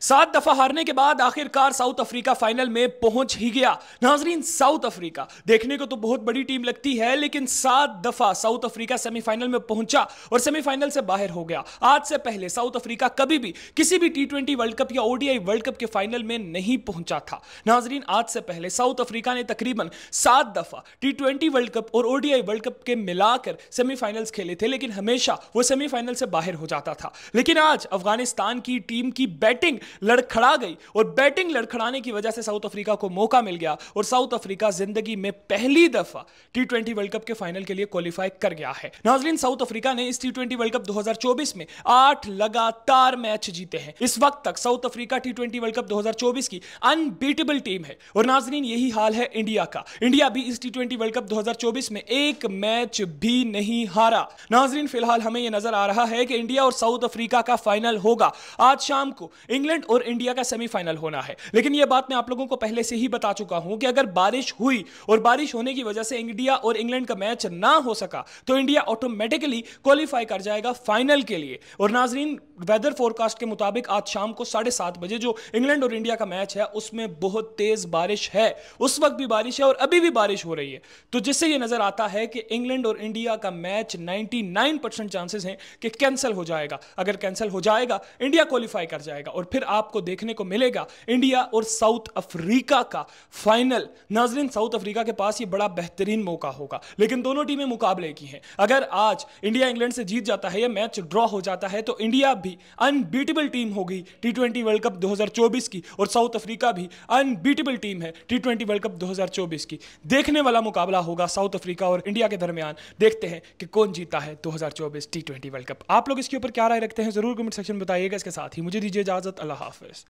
सात दफा हारने के बाद आखिरकार साउथ अफ्रीका फाइनल में पहुंच ही गया नाजरीन साउथ अफ्रीका देखने को तो बहुत बड़ी टीम लगती है लेकिन सात दफा साउथ अफ्रीका सेमीफाइनल में पहुंचा और सेमीफाइनल से बाहर हो गया आज से पहले साउथ अफ्रीका कभी भी किसी भी टी ट्वेंटी वर्ल्ड कप या ओडीआई वर्ल्ड कप के फाइनल में नहीं पहुंचा था नाजरीन आज से पहले साउथ अफ्रीका ने तकरीबन सात दफा टी ट्वेंटी वर्ल्ड कप और ओडीआई वर्ल्ड कप के मिलाकर सेमीफाइनल्स खेले थे लेकिन हमेशा वो सेमीफाइनल से बाहर हो जाता था लेकिन आज अफगानिस्तान की टीम की बैटिंग लड़खड़ा गई और बैटिंग लड़खड़ाने की वजह से साउथ अफ्रीका को मौका मिल गया और साउथ अफ्रीका जिंदगी में पहली दफा टी ट्वेंटी वर्ल्ड कप के फाइनल के लिए क्वालिफाई कर गया है नाजरीन साउथ अफ्रीका ने इस टी ट्वेंटी वर्ल्ड कप 2024 में आठ लगातार मैच जीते हैं इस वक्त तक South Africa T twenty world cup 2024 की अनबीटेबल टीम है और नाजरीन यही हाल है इंडिया का इंडिया भी इस टी ट्वेंटी वर्ल्ड कप 2024 में एक मैच भी नहीं हारा नाजरीन फिलहाल हमें यह नजर आ रहा है कि इंडिया और साउथ अफ्रीका का फाइनल होगा आज शाम को इंग्लैंड इंग्लैंड और इंडिया का सेमीफाइनल होना है लेकिन यह बात मैं आप लोगों को पहले से ही बता चुका हूं कि अगर बारिश हुई और बारिश होने की वजह से इंडिया और इंग्लैंड का मैच ना हो सका तो इंडिया ऑटोमेटिकली क्वालिफाई कर जाएगा फाइनल के लिए और नाजरीन वेदर फोरकास्ट के मुताबिक आज शाम को साढ़े सात बजे जो इंग्लैंड और इंडिया का मैच है उसमें बहुत तेज बारिश है उस वक्त भी बारिश है और अभी भी बारिश हो रही है तो जिससे ये नजर आता है कि इंग्लैंड और इंडिया का मैच 99 परसेंट चांसेस हैं कि कैंसिल हो जाएगा अगर कैंसिल हो जाएगा इंडिया क्वालिफाई कर जाएगा और फिर आपको देखने को मिलेगा इंडिया और साउथ अफ्रीका का फाइनल नाजरीन साउथ अफ्रीका के पास ये बड़ा बेहतरीन मौका होगा लेकिन दोनों टीमें मुकाबले की हैं अगर आज इंडिया इंग्लैंड से जीत जाता है या मैच ड्रॉ हो जाता है तो इंडिया भी भी अनबीटेबल टीम हो गई टी ट्वेंटी वर्ल्ड कप 2024 की और साउथ अफ्रीका भी अनबीटेबल टीम है टी ट्वेंटी वर्ल्ड कप 2024 की देखने वाला मुकाबला होगा साउथ अफ्रीका और इंडिया के दरमियान देखते हैं कि कौन जीता है 2024 टी ट्वेंटी वर्ल्ड कप आप लोग इसके ऊपर क्या राय रखते हैं जरूर कमेंट सेक्शन में बताइएगा इसके साथ ही मुझे दीजिए इजाजत अल्लाह हाफिज़